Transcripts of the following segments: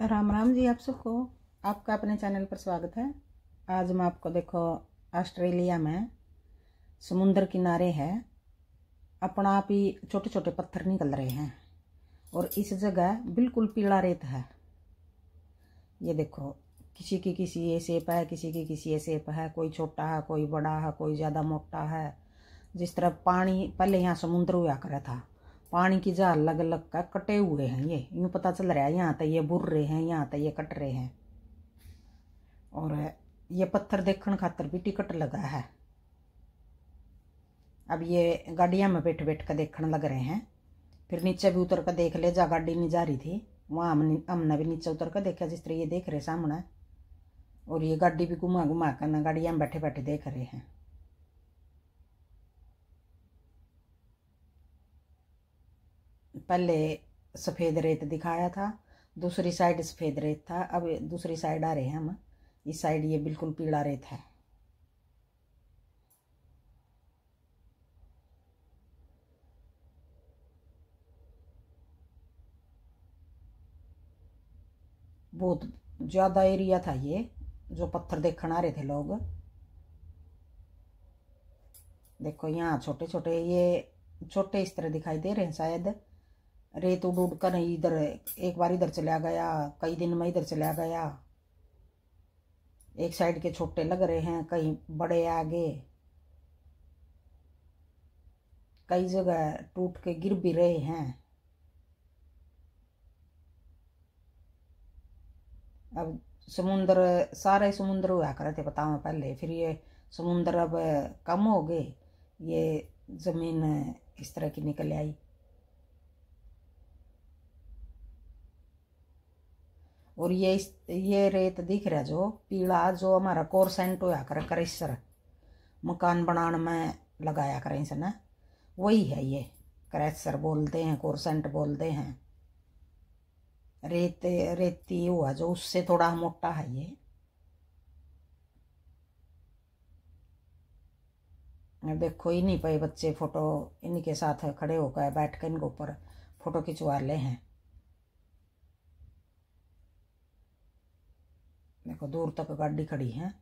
राम राम जी आप सबको आपका अपने चैनल पर स्वागत है आज मैं आपको देखो ऑस्ट्रेलिया में समुंदर किनारे है अपना आप ही छोटे छोटे पत्थर निकल रहे हैं और इस जगह बिल्कुल पीला रेत है ये देखो किसी की किसी ये सेप है किसी की किसी ये सेप है कोई छोटा है कोई बड़ा है कोई ज़्यादा मोटा है जिस तरह पानी पहले यहाँ समुंदर हुआ करा था पानी की जार अलग अलग का कटे हुए हैं ये यूँ पता चल रहा है यहाँ तक ये बुर रहे हैं यहाँ तक ये कट रहे हैं और ये पत्थर देखने खातर भी टिकट लगा है अब ये गाड़ियाँ में बैठ बैठ कर देखने लग रहे हैं फिर नीचे भी उतर कर देख ले जा गाड़ी नहीं जा रही थी वहाँ हमने हमने भी नीचे उतर कर देखा जिस तरह ये देख रहे सामने और ये गाड़ी भी घुमा घुमा कर ना गाड़ियाँ में बैठे बैठे देख रहे हैं पहले सफ़ेद रेत दिखाया था दूसरी साइड सफ़ेद रेत था अब दूसरी साइड आ रहे हैं हम इस साइड ये बिल्कुल पीला रेत है बहुत ज़्यादा एरिया था ये जो पत्थर देखने आ रहे थे लोग देखो यहाँ छोटे छोटे ये छोटे इस तरह दिखाई दे रहे हैं शायद रेत उड़ उड़ कर इधर एक बार इधर चला गया कई दिन में इधर चला गया एक साइड के छोटे लग रहे हैं कहीं बड़े आगे कई जगह टूट के गिर भी रहे हैं अब समुंदर सारे समुंदर हुआ करे थे बताओ पहले फिर ये समुंदर अब कम हो गए ये ज़मीन इस तरह की निकल आई और ये ये रेत दिख रहा जो पीला जो हमारा कोरसेंट होया कर कर मकान बनाने में लगाया करें इसने वही है ये करेसर बोलते हैं कोरसेंट बोलते हैं रेत रेती हुआ जो उससे थोड़ा मोटा है ये देखो ही नहीं पाए बच्चे फोटो इनके साथ खड़े होकर बैठ कर इनके ऊपर फोटो खिंचवा ले हैं देखो दूर तक गाड़ी खड़ी है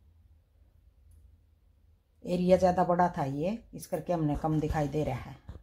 एरिया ज़्यादा बड़ा था ये इस करके हमने कम दिखाई दे रहा है